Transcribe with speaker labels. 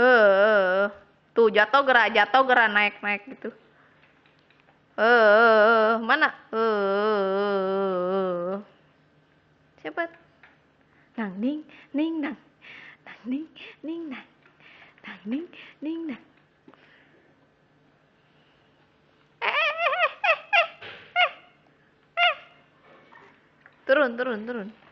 Speaker 1: Eh, eh, eh tuh jatuh gerak jatuh gerak naik naik gitu
Speaker 2: eh, eh mana eh siapa nang ning ning nang nang ning ning nang
Speaker 3: nang ning ning nang
Speaker 4: turun turun
Speaker 5: turun